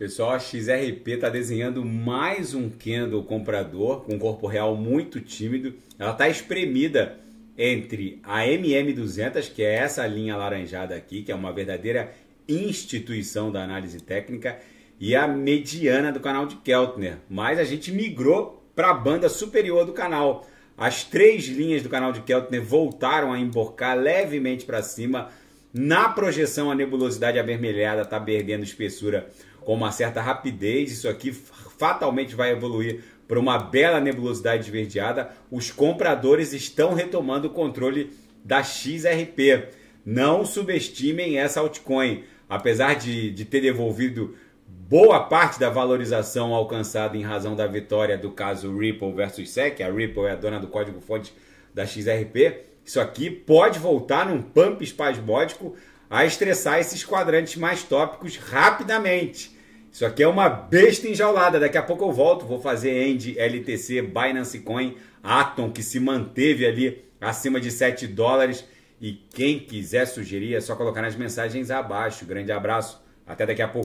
Pessoal, a XRP está desenhando mais um candle comprador com um corpo real muito tímido. Ela está espremida entre a MM200, que é essa linha laranjada aqui, que é uma verdadeira instituição da análise técnica, e a mediana do canal de Keltner. Mas a gente migrou para a banda superior do canal. As três linhas do canal de Keltner voltaram a embocar levemente para cima na projeção, a nebulosidade avermelhada está perdendo espessura com uma certa rapidez. Isso aqui fatalmente vai evoluir para uma bela nebulosidade esverdeada. Os compradores estão retomando o controle da XRP. Não subestimem essa altcoin. Apesar de, de ter devolvido boa parte da valorização alcançada em razão da vitória do caso Ripple versus SEC, a Ripple é a dona do código-fonte da XRP, isso aqui pode voltar num pump espasmódico a estressar esses quadrantes mais tópicos rapidamente. Isso aqui é uma besta enjaulada. Daqui a pouco eu volto, vou fazer END, LTC, Binance Coin, Atom, que se manteve ali acima de 7 dólares. E quem quiser sugerir é só colocar nas mensagens abaixo. Grande abraço, até daqui a pouco.